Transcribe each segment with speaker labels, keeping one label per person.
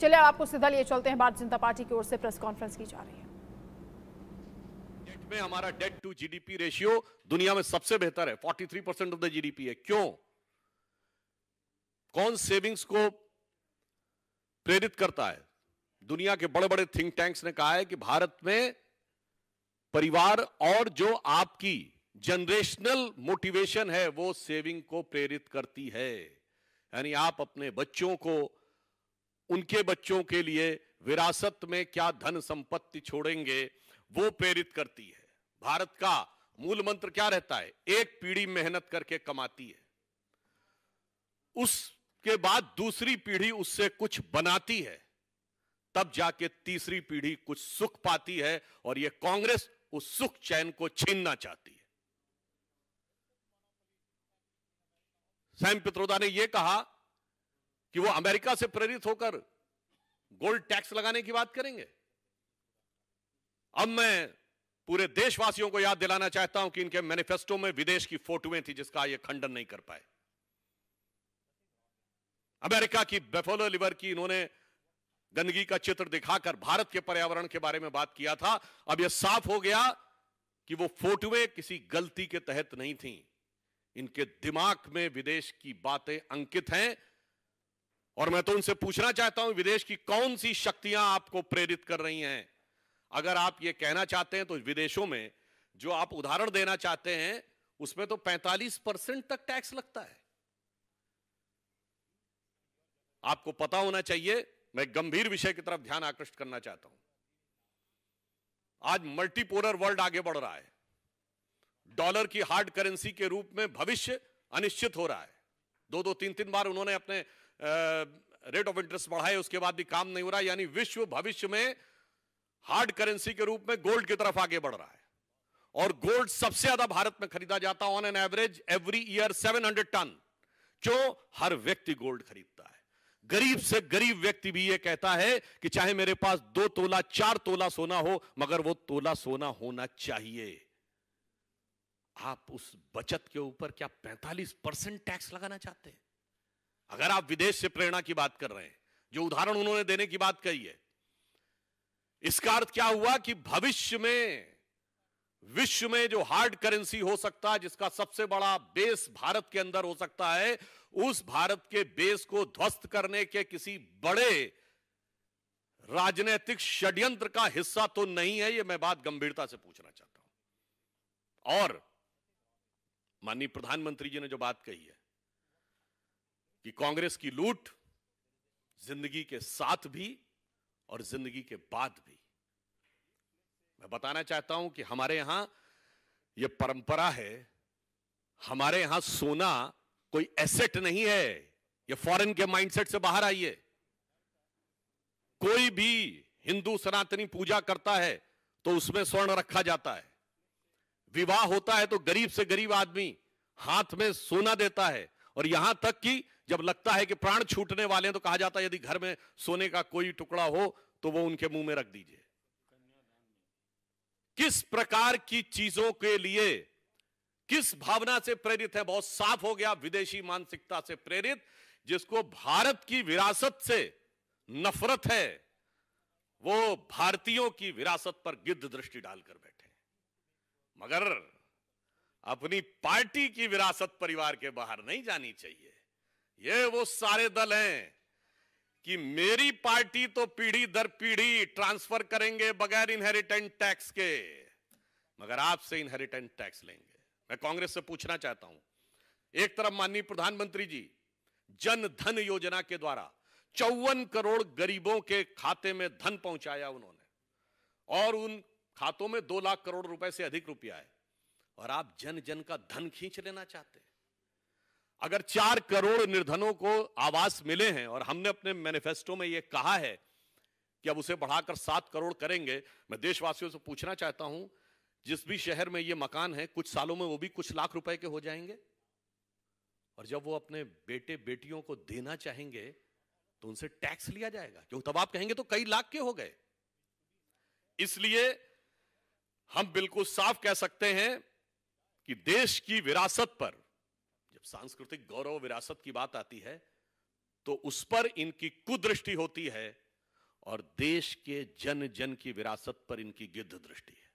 Speaker 1: चलिए आपको सीधा लिए चलते हैं भारतीय जनता पार्टी की ओर से प्रेस कॉन्फ्रेंस की जा रही है में हमारा डेट टू जीडीपी रेशियो दुनिया में सबसे बेहतर है 43 परसेंट ऑफ द जीडीपी है क्यों कौन सेविंग्स को प्रेरित करता है दुनिया के बड़े बड़े थिंक टैंक्स ने कहा है कि भारत में परिवार और जो आपकी जनरेशनल मोटिवेशन है वो सेविंग को प्रेरित करती है यानी आप अपने बच्चों को उनके बच्चों के लिए विरासत में क्या धन संपत्ति छोड़ेंगे वो प्रेरित करती है भारत का मूल मंत्र क्या रहता है एक पीढ़ी मेहनत करके कमाती है उसके बाद दूसरी पीढ़ी उससे कुछ बनाती है तब जाके तीसरी पीढ़ी कुछ सुख पाती है और यह कांग्रेस उस सुख चैन को छीनना चाहती है सैम पित्रोदा ने यह कहा कि वो अमेरिका से प्रेरित होकर गोल्ड टैक्स लगाने की बात करेंगे अब मैं पूरे देशवासियों को याद दिलाना चाहता हूं कि इनके मैनिफेस्टो में विदेश की फोटोएं थी जिसका ये खंडन नहीं कर पाए अमेरिका की बेफोलो लिवर की इन्होंने गंदगी का चित्र दिखाकर भारत के पर्यावरण के बारे में बात किया था अब यह साफ हो गया कि वो फोटोएं किसी गलती के तहत नहीं थी इनके दिमाग में विदेश की बातें अंकित हैं और मैं तो उनसे पूछना चाहता हूं विदेश की कौन सी शक्तियां आपको प्रेरित कर रही हैं अगर आप ये कहना चाहते हैं तो विदेशों में जो आप उदाहरण देना चाहते हैं उसमें तो 45 परसेंट तक टैक्स लगता है आपको पता होना चाहिए मैं गंभीर विषय की तरफ ध्यान आकर्षित करना चाहता हूं आज मल्टीपोलर वर्ल्ड आगे बढ़ रहा है डॉलर की हार्ड करेंसी के रूप में भविष्य अनिश्चित हो रहा है दो दो तीन तीन बार उन्होंने अपने रेट ऑफ इंटरेस्ट बढ़ाए उसके बाद भी काम नहीं हो रहा यानी विश्व भविष्य में हार्ड करेंसी के रूप में गोल्ड की तरफ आगे बढ़ रहा है और गोल्ड सबसे ज्यादा भारत में खरीदा जाता on an average every year 700 ton क्यों हर व्यक्ति गोल्ड खरीदता है गरीब से गरीब व्यक्ति भी यह कहता है कि चाहे मेरे पास दो तोला चार तोला सोना हो मगर वो तोला सोना होना चाहिए आप उस बचत के ऊपर क्या 45 परसेंट टैक्स लगाना चाहते हैं अगर आप विदेश से प्रेरणा की बात कर रहे हैं जो उदाहरण उन्होंने देने की बात कही है इसका अर्थ क्या हुआ कि भविष्य में विश्व में जो हार्ड करेंसी हो सकता है जिसका सबसे बड़ा बेस भारत के अंदर हो सकता है उस भारत के बेस को ध्वस्त करने के किसी बड़े राजनीतिक षड्यंत्र का हिस्सा तो नहीं है यह मैं बात गंभीरता से पूछना चाहता हूं और माननीय प्रधानमंत्री जी ने जो बात कही है कि कांग्रेस की लूट जिंदगी के साथ भी और जिंदगी के बाद भी मैं बताना चाहता हूं कि हमारे यहां यह परंपरा है हमारे यहां सोना कोई एसेट नहीं है यह फॉरेन के माइंडसेट से बाहर आइए कोई भी हिंदू सनातनी पूजा करता है तो उसमें स्वर्ण रखा जाता है विवाह होता है तो गरीब से गरीब आदमी हाथ में सोना देता है और यहां तक कि जब लगता है कि प्राण छूटने वाले हैं तो कहा जाता है यदि घर में सोने का कोई टुकड़ा हो तो वो उनके मुंह में रख दीजिए किस प्रकार की चीजों के लिए किस भावना से प्रेरित है बहुत साफ हो गया विदेशी मानसिकता से प्रेरित जिसको भारत की विरासत से नफरत है वो भारतीयों की विरासत पर गिद्ध दृष्टि डालकर बैठे मगर अपनी पार्टी की विरासत परिवार के बाहर नहीं जानी चाहिए ये वो सारे दल हैं कि मेरी पार्टी तो पीढ़ी दर पीढ़ी ट्रांसफर करेंगे बगैर इनहेरिटेंट टैक्स के मगर आपसे इनहेरिटेंट टैक्स लेंगे मैं कांग्रेस से पूछना चाहता हूं एक तरफ माननीय प्रधानमंत्री जी जन धन योजना के द्वारा चौवन करोड़ गरीबों के खाते में धन पहुंचाया उन्होंने और उन खातों में दो लाख करोड़ रुपए से अधिक रुपया है और आप जन जन का धन खींच लेना चाहते हैं अगर चार करोड़ निर्धनों को आवास मिले हैं और हमने अपने मैनिफेस्टो में यह कहा है कि अब उसे बढ़ाकर सात करोड़ करेंगे मैं देशवासियों से पूछना चाहता हूं जिस भी शहर में ये मकान है कुछ सालों में वो भी कुछ लाख रुपए के हो जाएंगे और जब वो अपने बेटे बेटियों को देना चाहेंगे तो उनसे टैक्स लिया जाएगा क्यों तब आप कहेंगे तो कई लाख के हो गए इसलिए हम बिल्कुल साफ कह सकते हैं कि देश की विरासत पर सांस्कृतिक गौरव विरासत की बात आती है तो उस पर इनकी कुदृष्टि होती है और देश के जन जन की विरासत पर इनकी गिद्ध दृष्टि है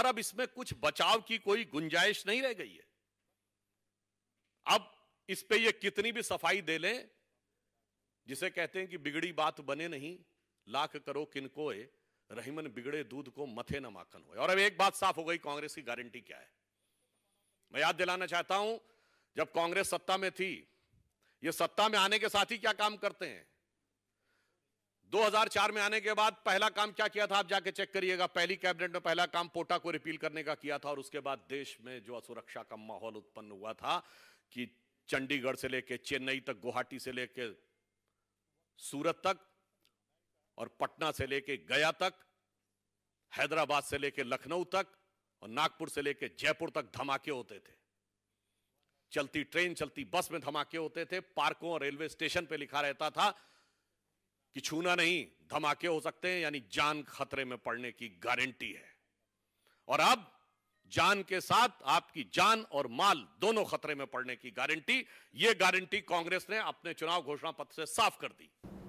Speaker 1: और अब इसमें कुछ बचाव की कोई गुंजाइश नहीं रह गई है अब इस पे ये कितनी भी सफाई दे लें जिसे कहते हैं कि बिगड़ी बात बने नहीं लाख करो किनकोए रहीमन बिगड़े दूध को मथे न माखन हो और अब एक बात साफ हो गई कांग्रेस की गारंटी क्या है मैं याद दिलाना चाहता हूं जब कांग्रेस सत्ता में थी ये सत्ता में आने के साथ ही क्या काम करते हैं 2004 में आने के बाद पहला काम क्या किया था आप जाके चेक करिएगा पहली कैबिनेट में पहला काम पोटा को रिपील करने का किया था और उसके बाद देश में जो असुरक्षा का माहौल उत्पन्न हुआ था कि चंडीगढ़ से लेके चेन्नई तक गुवाहाटी से लेके सूरत तक और पटना से लेके गया तक हैदराबाद से लेके लखनऊ तक और नागपुर से लेके जयपुर तक धमाके होते थे चलती ट्रेन चलती बस में धमाके होते थे पार्कों और रेलवे स्टेशन पे लिखा रहता था कि छूना नहीं धमाके हो सकते हैं यानी जान खतरे में पड़ने की गारंटी है और अब जान के साथ आपकी जान और माल दोनों खतरे में पड़ने की गारंटी यह गारंटी कांग्रेस ने अपने चुनाव घोषणा पत्र से साफ कर दी